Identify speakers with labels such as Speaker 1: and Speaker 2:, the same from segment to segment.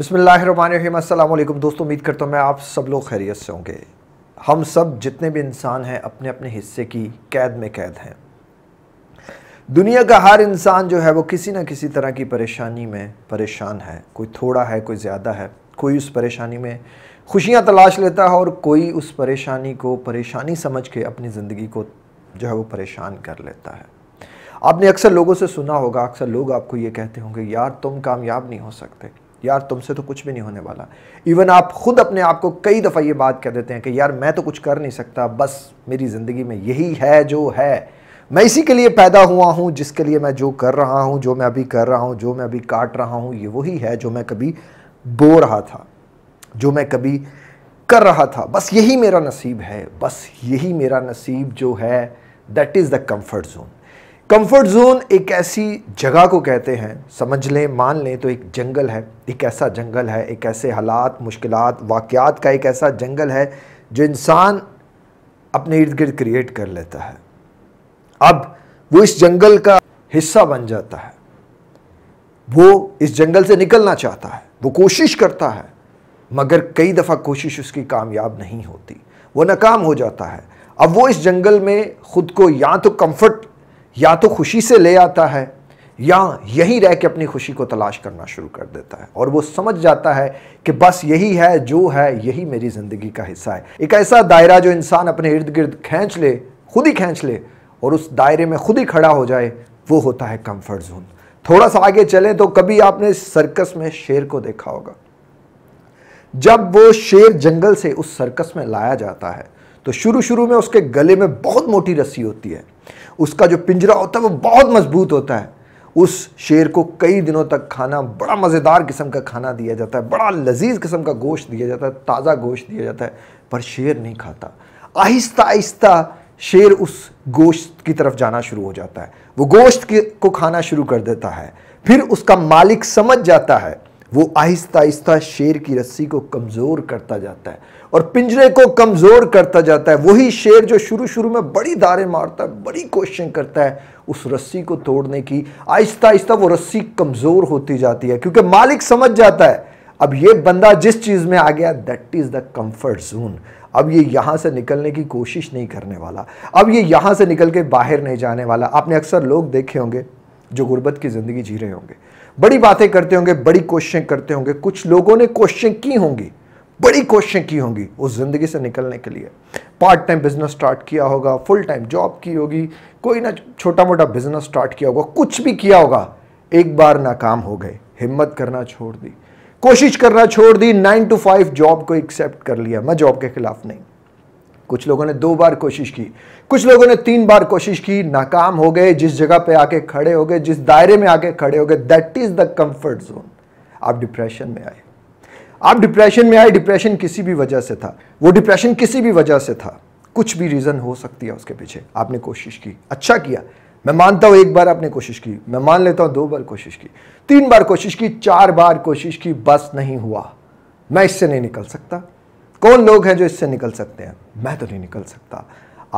Speaker 1: बसमीम दोस्तों उम्मीद करता हूँ मैं आप सब लोग खैरियत से होंगे हम सब जितने भी इंसान हैं अपने अपने हिस्से की कैद में कैद हैं दुनिया का हर इंसान जो है वो किसी ना किसी तरह की परेशानी में परेशान है कोई थोड़ा है कोई ज़्यादा है कोई उस परेशानी में खुशियाँ तलाश लेता है और कोई उस परेशानी को परेशानी समझ के अपनी ज़िंदगी को जो है वो परेशान कर लेता है आपने अक्सर लोगों से सुना होगा अक्सर लोग आपको ये कहते होंगे यार तुम कामयाब नहीं हो सकते यार तुमसे तो कुछ भी नहीं होने वाला इवन आप खुद अपने आप को कई दफ़ा ये बात कह देते हैं कि यार मैं तो कुछ कर नहीं सकता बस मेरी ज़िंदगी में यही है जो है मैं इसी के लिए पैदा हुआ हूँ जिसके लिए मैं जो कर रहा हूँ जो मैं अभी कर रहा हूँ जो मैं अभी काट रहा हूँ ये वही है जो मैं कभी बो रहा था जो मैं कभी कर रहा था बस यही मेरा नसीब है बस यही मेरा नसीब जो है that is the comfort zone comfort zone एक ऐसी जगह को कहते हैं समझ लें मान लें तो एक जंगल है एक ऐसा जंगल है एक ऐसे हालात मुश्किल वाक़ात का एक ऐसा जंगल है जो इंसान अपने इर्द गिर्द क्रिएट कर लेता है अब वो इस जंगल का हिस्सा बन जाता है वो इस जंगल से निकलना चाहता है वो कोशिश करता है मगर कई दफ़ा कोशिश उसकी कामयाब नहीं होती वो नाकाम हो जाता है अब वो इस जंगल में ख़ुद को या तो कंफर्ट या तो खुशी से ले आता है या यहीं रह के अपनी खुशी को तलाश करना शुरू कर देता है और वो समझ जाता है कि बस यही है जो है यही मेरी ज़िंदगी का हिस्सा है एक ऐसा दायरा जो इंसान अपने इर्द गिर्द खींच ले खुद ही खींच ले और उस दायरे में खुद ही खड़ा हो जाए वो होता है कंफर्ट जोन थोड़ा सा आगे चलें तो कभी आपने सर्कस में शेर को देखा होगा जब वो शेर जंगल से उस सर्कस में लाया जाता है तो शुरू शुरू में उसके गले में बहुत मोटी रस्सी होती है उसका जो पिंजरा होता है वो बहुत मजबूत होता है उस शेर को कई दिनों तक खाना बड़ा मज़ेदार किस्म का खाना दिया जाता है बड़ा लजीज किस्म का गोश्त दिया जाता है ताज़ा गोश्त दिया जाता है पर शेर नहीं खाता आहिस्ता आहिस्ता शेर उस गोश्त की तरफ जाना शुरू हो जाता है वो गोश्त को खाना शुरू कर देता है फिर उसका मालिक समझ जाता है वो आहिस्ता आहिस्ता शेर की रस्सी को कमज़ोर करता जाता है और पिंजरे को कमज़ोर करता जाता है वही शेर जो शुरू शुरू में बड़ी दारें मारता है बड़ी कोशिशें करता है उस रस्सी को तोड़ने की आहिस्ता आहिस्ता वो रस्सी कमज़ोर होती जाती है क्योंकि मालिक समझ जाता है अब ये बंदा जिस चीज़ में आ गया that is the comfort zone अब ये यहाँ से निकलने की कोशिश नहीं करने वाला अब ये यहाँ से निकल के बाहर नहीं जाने वाला आपने अक्सर लोग देखे होंगे जो गुर्बत की ज़िंदगी जी रहे होंगे बड़ी बातें करते होंगे बड़ी कोशिशें करते होंगे कुछ लोगों ने कोशिशें की होंगी बड़ी कोशिशें की होंगी उस ज़िंदगी से निकलने के लिए पार्ट टाइम बिजनेस स्टार्ट किया होगा फुल टाइम जॉब की होगी कोई ना छोटा मोटा बिजनेस स्टार्ट किया होगा कुछ भी किया होगा एक बार नाकाम हो गए हिम्मत करना छोड़ दी कोशिश करना छोड़ दी नाइन टू फाइव जॉब को एक्सेप्ट कर लिया मैं जॉब के खिलाफ नहीं कुछ लोगों ने दो बार कोशिश की कुछ लोगों ने तीन बार कोशिश की नाकाम हो गए जिस जगह पे आके खड़े हो गए जिस दायरे में आके खड़े हो गए that is the comfort zone आप डिप्रेशन में आए आप डिप्रेशन में आए डिप्रेशन किसी भी वजह से था वो डिप्रेशन किसी भी वजह से था कुछ भी रीज़न हो सकती है उसके पीछे आपने कोशिश की अच्छा किया मैं मानता हूं एक बार आपने कोशिश की मैं मान लेता हूं दो बार कोशिश की तीन बार कोशिश की चार बार कोशिश की बस नहीं हुआ मैं इससे नहीं निकल सकता कौन लोग हैं जो इससे निकल सकते हैं मैं तो नहीं निकल सकता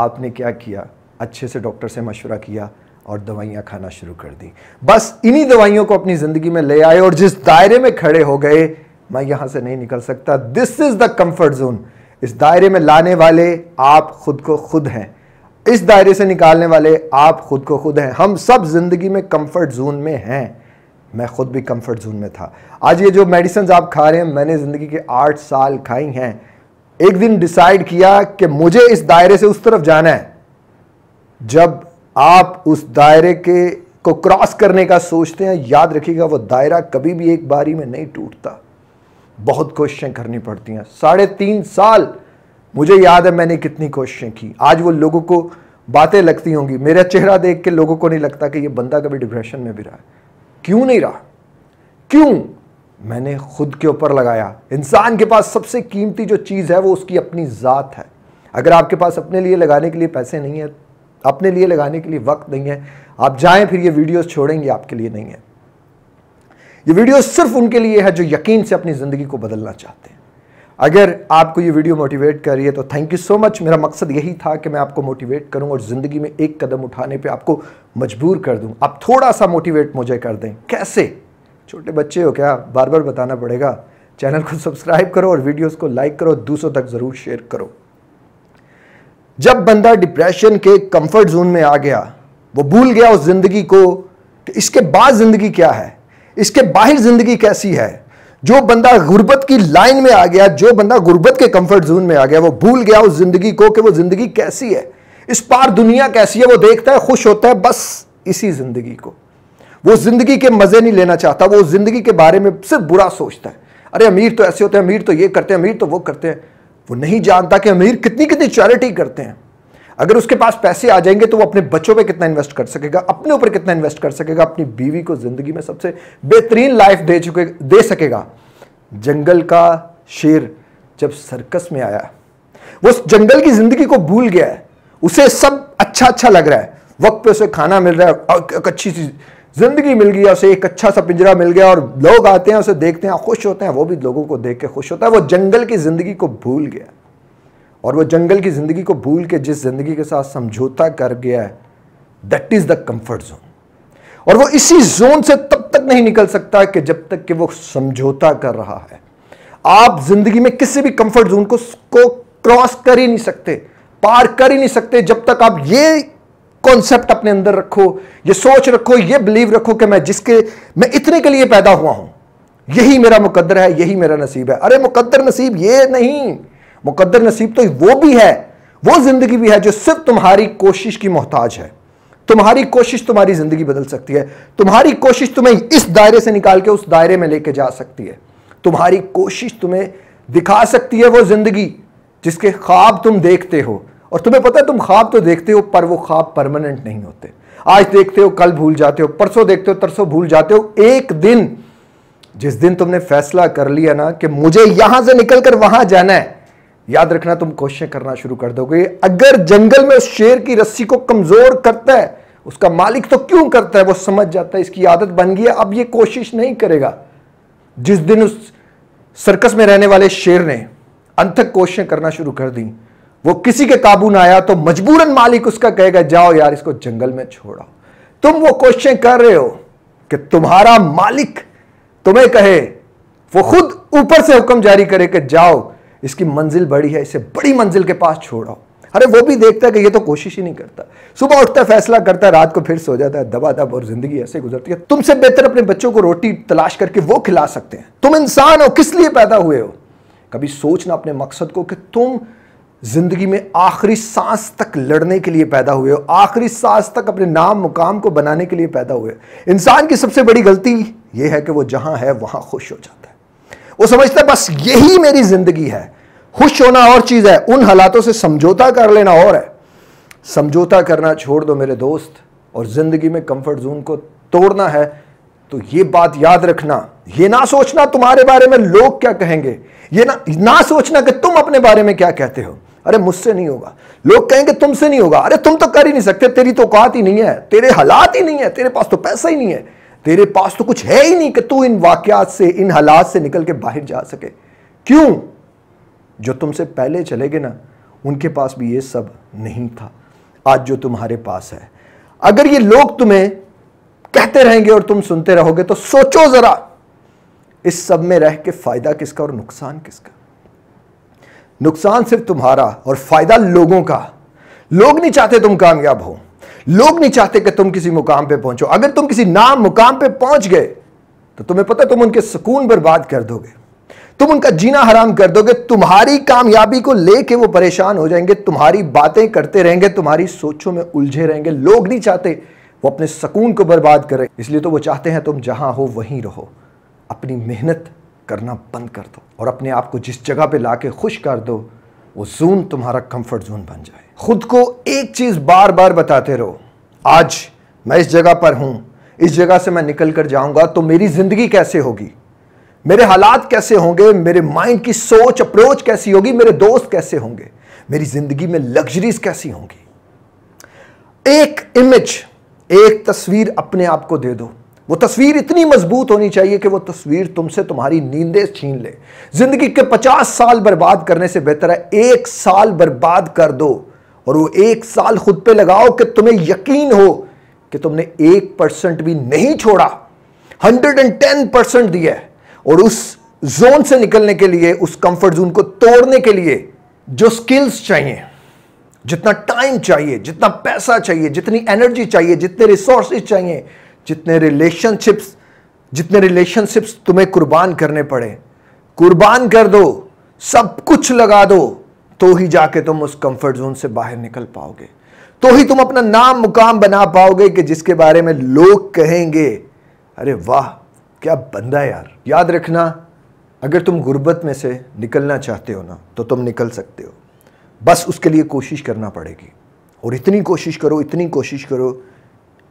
Speaker 1: आपने क्या किया अच्छे से डॉक्टर से मशवरा किया और दवाइयाँ खाना शुरू कर दी बस इन्हीं दवाइयों को अपनी ज़िंदगी में ले आए और जिस दायरे में खड़े हो गए मैं यहाँ से नहीं निकल सकता this is the comfort zone इस दायरे में लाने वाले आप खुद को खुद हैं इस दायरे से निकालने वाले आप खुद को खुद हैं हम सब ज़िंदगी में कम्फर्ट जोन में हैं मैं खुद भी कंफर्ट जोन में था आज ये जो मेडिसिन आप खा रहे हैं मैंने ज़िंदगी के आठ साल खाई हैं एक दिन डिसाइड किया कि मुझे इस दायरे से उस तरफ जाना है जब आप उस दायरे के को क्रॉस करने का सोचते हैं याद रखिएगा वो दायरा कभी भी एक बारी में नहीं टूटता बहुत कोशिशें करनी पड़ती हैं साढ़े तीन साल मुझे याद है मैंने कितनी कोशिशें की आज वो लोगों को बातें लगती होंगी मेरा चेहरा देख के लोगों को नहीं लगता कि ये बंदा कभी डिप्रेशन में भी रहा है क्यों नहीं रहा क्यों मैंने खुद के ऊपर लगाया इंसान के पास सबसे कीमती जो चीज़ है वो उसकी अपनी ज़ात है अगर आपके पास अपने लिए लगाने के लिए पैसे नहीं है अपने लिए लगाने के लिए वक्त नहीं है आप जाएं फिर ये वीडियोस छोड़ेंगे आपके लिए नहीं है ये वीडियो सिर्फ उनके लिए है जो यकीन से अपनी ज़िंदगी को बदलना चाहते हैं अगर आपको ये वीडियो मोटिवेट कर रही है तो थैंक यू सो मच मेरा मकसद यही था कि मैं आपको मोटिवेट करूं और ज़िंदगी में एक कदम उठाने पे आपको मजबूर कर दूं आप थोड़ा सा मोटिवेट मुझे कर दें कैसे छोटे बच्चे हो क्या बार बार बताना पड़ेगा चैनल को सब्सक्राइब करो और वीडियोस को लाइक करो दूसरों तक ज़रूर शेयर करो जब बंदा डिप्रेशन के कंफर्ट जोन में आ गया वो भूल गया उस ज़िंदगी को कि इसके बाद ज़िंदगी क्या है इसके बाहर ज़िंदगी कैसी है जो बंदा गुर्बत की लाइन में आ गया जो बंदा गुर्बत के कंफर्ट जोन में आ गया वो भूल गया उस ज़िंदगी को कि वो ज़िंदगी कैसी है इस पार दुनिया कैसी है वो देखता है खुश होता है बस इसी ज़िंदगी को वो जिंदगी के मजे नहीं लेना चाहता वो जिंदगी के बारे में सिर्फ बुरा सोचता है अरे अमीर तो ऐसे होते हैं अमीर तो ये करते हैं अमीर तो वो करते हैं वो नहीं जानता कि अमीर कितनी कितनी चैरिटी करते हैं अगर उसके पास पैसे आ जाएंगे तो वो अपने बच्चों पे कितना इन्वेस्ट कर सकेगा अपने ऊपर कितना इन्वेस्ट कर सकेगा अपनी बीवी को जिंदगी में सबसे बेहतरीन लाइफ दे चुके दे सकेगा जंगल का शेर जब सर्कस में आया वो जंगल की जिंदगी को भूल गया है उसे सब अच्छा अच्छा लग रहा है वक्त पे उसे खाना मिल रहा है एक अच्छी सी ज़िंदगी मिल गई उसे एक अच्छा सा पिंजरा मिल गया और लोग आते हैं उसे देखते हैं खुश होते हैं वो भी लोगों को देख के खुश होता है वो जंगल की ज़िंदगी को भूल गया और वो जंगल की ज़िंदगी को भूल के जिस ज़िंदगी के साथ समझौता कर गया है that is the comfort zone और वो इसी जोन से तब तक नहीं निकल सकता कि जब तक कि वो समझौता कर रहा है आप जिंदगी में किसी भी कंफर्ट जोन को क्रॉस कर ही नहीं सकते पार कर ही नहीं सकते जब तक आप ये कॉन्सेप्ट अपने अंदर रखो ये सोच रखो ये बिलीव रखो कि मैं जिसके मैं इतने के लिए पैदा हुआ हूं यही मेरा मुकद्दर है यही मेरा नसीब है अरे मुकद्दर नसीब ये नहीं मुकद्दर नसीब तो वो भी है वो जिंदगी भी है जो सिर्फ तुम्हारी कोशिश की मोहताज है तुम्हारी कोशिश तुम्हारी जिंदगी बदल सकती है तुम्हारी कोशिश तुम्हें इस दायरे से निकाल के उस दायरे में लेके जा सकती है तुम्हारी कोशिश तुम्हें दिखा सकती है वो जिंदगी जिसके ख्वाब तुम देखते हो और तुम्हें पता है तुम ख्वाब तो देखते हो पर वो ख्वाब परमानेंट नहीं होते आज देखते हो कल भूल जाते हो परसों देखते हो तरसों भूल जाते हो एक दिन जिस दिन तुमने फैसला कर लिया ना कि मुझे यहां से निकलकर वहां जाना है याद रखना तुम कोशिशें करना शुरू कर दोगे अगर जंगल में उस शेर की रस्सी को कमजोर करता है उसका मालिक तो क्यों करता है वो समझ जाता है इसकी आदत बन गई है अब ये कोशिश नहीं करेगा जिस दिन उस सर्कस में रहने वाले शेर ने अंथक कोशिशें करना शुरू कर दी वो किसी के काबू ना आया तो मजबूरन मालिक उसका कहेगा जाओ यार इसको जंगल में छोड़ो तुम वो कोशिशें कर रहे हो कि तुम्हारा मालिक तुम्हें कहे वो खुद ऊपर से हुक्म जारी करे कि जाओ इसकी मंजिल बड़ी है इसे बड़ी मंजिल के पास छोड़ो अरे वो भी देखता है कि ये तो कोशिश ही नहीं करता सुबह उठता है फैसला करता है रात को फिर सो जाता है दबा दब और जिंदगी ऐसे गुजरती है तुमसे बेहतर अपने बच्चों को रोटी तलाश करके वो खिला सकते हैं तुम इंसान हो किस लिए पैदा हुए हो कभी सोचना अपने मकसद को कि तुम ज़िंदगी में आखिरी सांस तक लड़ने के लिए पैदा हुए हो आखिरी सांस तक अपने नाम मुकाम को बनाने के लिए पैदा हुए इंसान की सबसे बड़ी गलती यह है कि वो जहां है वहां खुश हो जाता है वो समझता है बस यही मेरी ज़िंदगी है खुश होना और चीज़ है उन हालातों से समझौता कर लेना और है समझौता करना छोड़ दो मेरे दोस्त और ज़िंदगी में कंफर्ट जोन को तोड़ना है तो ये बात याद रखना ये ना सोचना तुम्हारे बारे में लोग क्या कहेंगे ये ना ना सोचना कि तुम अपने बारे में क्या कहते हो अरे मुझसे नहीं होगा लोग कहेंगे तुमसे नहीं होगा अरे तुम तो कर ही नहीं सकते तेरी तो औकात ही नहीं है तेरे हालात ही नहीं है तेरे पास तो पैसा ही नहीं है तेरे पास तो कुछ है ही नहीं कि तू इन वाकयात से इन हालात से निकल के बाहर जा सके क्यों जो तुमसे पहले चले गए ना उनके पास भी ये सब नहीं था आज जो तुम्हारे पास है अगर ये लोग तुम्हें कहते रहेंगे और तुम सुनते रहोगे तो सोचो जरा इस सब में रह के फायदा किसका और नुकसान किसका नुकसान सिर्फ तुम्हारा और फायदा लोगों का लोग नहीं चाहते तुम कामयाब हो लोग नहीं चाहते कि तुम किसी मुकाम पे पहुंचो अगर तुम किसी नाम मुकाम पे पहुंच गए तो तुम्हें पता तुम उनके सुकून बर्बाद कर दोगे तुम उनका जीना हराम कर दोगे तुम्हारी कामयाबी को लेके वो परेशान हो जाएंगे तुम्हारी बातें करते रहेंगे तुम्हारी सोचों में उलझे रहेंगे लोग नहीं चाहते वो अपने सुकून को बर्बाद करें इसलिए तो वो चाहते हैं तुम जहां हो वहीं रहो अपनी मेहनत करना बंद कर दो और अपने आप को जिस जगह पे लाके खुश कर दो वो जोन तुम्हारा कंफर्ट जोन बन जाए खुद को एक चीज़ बार बार बताते रहो आज मैं इस जगह पर हूं इस जगह से मैं निकल कर जाऊंगा तो मेरी ज़िंदगी कैसे होगी मेरे हालात कैसे होंगे मेरे माइंड की सोच अप्रोच कैसी होगी मेरे दोस्त कैसे होंगे मेरी ज़िंदगी में लग्जरीज कैसी होंगी एक इमेज एक तस्वीर अपने आप को दे दो वो तस्वीर इतनी मजबूत होनी चाहिए कि वो तस्वीर तुमसे तुम्हारी नींदे छीन ले जिंदगी के पचास साल बर्बाद करने से बेहतर है एक साल बर्बाद कर दो और वो एक साल खुद पे लगाओ कि तुम्हें यकीन हो कि तुमने एक परसेंट भी नहीं छोड़ा हंड्रेड एंड टेन परसेंट दिया है और उस जोन से निकलने के लिए उस कंफर्ट जोन को तोड़ने के लिए जो स्किल्स चाहिए जितना टाइम चाहिए जितना पैसा चाहिए जितनी एनर्जी चाहिए जितने रिसोर्सेज चाहिए जितने रिलेशनशिप्स जितने रिलेशनशिप्स तुम्हें कुर्बान करने पड़े कुर्बान कर दो सब कुछ लगा दो तो ही जाके तुम उस कंफर्ट जोन से बाहर निकल पाओगे तो ही तुम अपना नाम मुकाम बना पाओगे कि जिसके बारे में लोग कहेंगे अरे वाह क्या बंदा यार याद रखना अगर तुम गुर्बत में से निकलना चाहते हो ना तो तुम निकल सकते हो बस उसके लिए कोशिश करना पड़ेगी और इतनी कोशिश करो इतनी कोशिश करो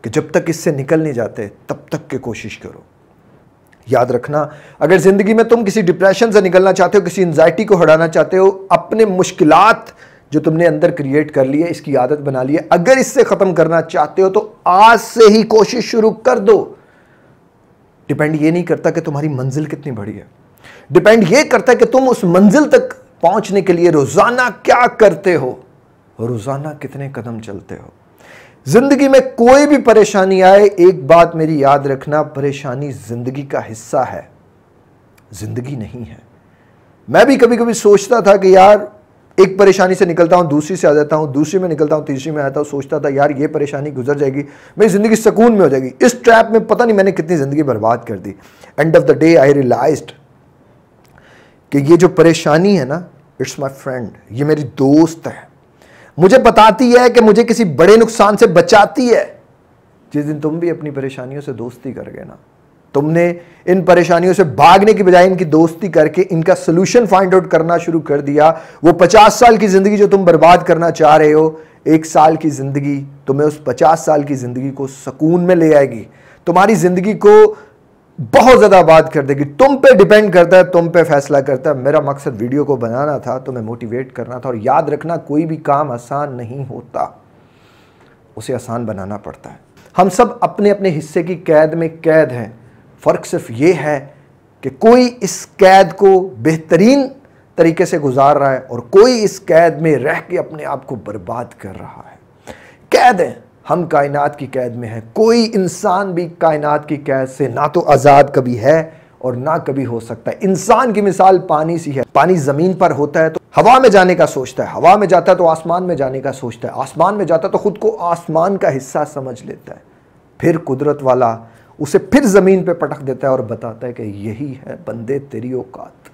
Speaker 1: कि जब तक इससे निकल नहीं जाते तब तक की कोशिश करो याद रखना अगर ज़िंदगी में तुम किसी डिप्रेशन से निकलना चाहते हो किसी एनजाइटी को हटाना चाहते हो अपने मुश्किल जो तुमने अंदर क्रिएट कर लिए इसकी आदत बना ली है अगर इससे ख़त्म करना चाहते हो तो आज से ही कोशिश शुरू कर दो डिपेंड ये नहीं करता कि तुम्हारी मंजिल कितनी बड़ी है डिपेंड ये करता है कि तुम उस मंजिल तक पहुंचने के लिए रोज़ाना क्या करते हो रोज़ाना कितने कदम चलते हो जिंदगी में कोई भी परेशानी आए एक बात मेरी याद रखना परेशानी जिंदगी का हिस्सा है जिंदगी नहीं है मैं भी कभी कभी सोचता था कि यार एक परेशानी से निकलता हूँ दूसरी से आ जाता हूँ दूसरी में निकलता हूँ तीसरी में आता हूं सोचता था यार ये परेशानी गुजर जाएगी मेरी ज़िंदगी सुकून में हो जाएगी इस ट्रैप में पता नहीं मैंने कितनी ज़िंदगी बर्बाद कर दी end of the day I realize कि ये जो परेशानी है ना इट्स माई फ्रेंड ये मेरी दोस्त है मुझे बताती है कि मुझे किसी बड़े नुकसान से बचाती है जिस दिन तुम भी अपनी परेशानियों से दोस्ती कर गए ना तुमने इन परेशानियों से भागने की बजाय इनकी दोस्ती करके इनका सोल्यूशन फाइंड आउट करना शुरू कर दिया वो पचास साल की जिंदगी जो तुम बर्बाद करना चाह रहे हो एक साल की जिंदगी तुम्हें उस पचास साल की जिंदगी को सुकून में ले आएगी तुम्हारी जिंदगी को बहुत ज़्यादा बात कर देगी तुम पे डिपेंड करता है तुम पे फैसला करता है मेरा मकसद वीडियो को बनाना था तुम्हें तो मोटिवेट करना था और याद रखना कोई भी काम आसान नहीं होता उसे आसान बनाना पड़ता है हम सब अपने अपने हिस्से की कैद में कैद हैं फ़र्क सिर्फ ये है कि कोई इस कैद को बेहतरीन तरीके से गुजार रहा है और कोई इस कैद में रह के अपने आप को बर्बाद कर रहा है कैद है हम कायनात की कैद में हैं कोई इंसान भी कायनात की कैद से ना तो आज़ाद कभी है और ना कभी हो सकता है इंसान की मिसाल पानी सी है पानी ज़मीन पर होता है तो हवा में जाने का सोचता है हवा में जाता है तो आसमान में जाने का सोचता है आसमान में जाता है तो ख़ुद को आसमान का हिस्सा समझ लेता है फिर कुदरत वाला उसे फिर ज़मीन पर पटक देता है और बताता है कि यही है बंदे तेरी औकात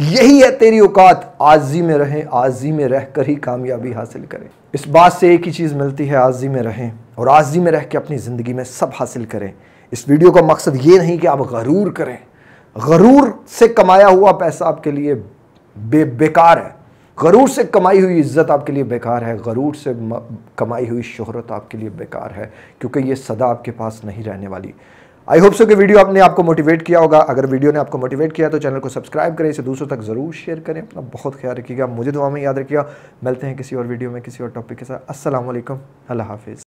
Speaker 1: यही है तेरी औकात आजी में रहें आजी में रह कर ही कामयाबी हासिल करें इस बात से एक ही चीज़ मिलती है आजी में रहें और आजी में रह के अपनी ज़िंदगी में सब हासिल करें इस वीडियो का मकसद ये नहीं कि आप गरूर करें गरूर से कमाया हुआ पैसा आपके लिए बे बेकार है गरूर से कमाई हुई इज्जत आपके लिए बेकार है गरूर से कमाई हुई शोहरत आपके लिए बेकार है क्योंकि ये सदा आपके पास नहीं रहने वाली आई होप सो कि वीडियो आपने आपको मोटिवेट किया होगा अगर वीडियो ने आपको मोटिवेट किया तो चैनल को सब्सक्राइब करें इसे दूसरों तक ज़रूर शेयर करें अपना बहुत ख्याल रखिएगा मुझे दुआ में याद रखिएगा मिलते हैं किसी और वीडियो में किसी और टॉपिक के साथ असल हाफिज़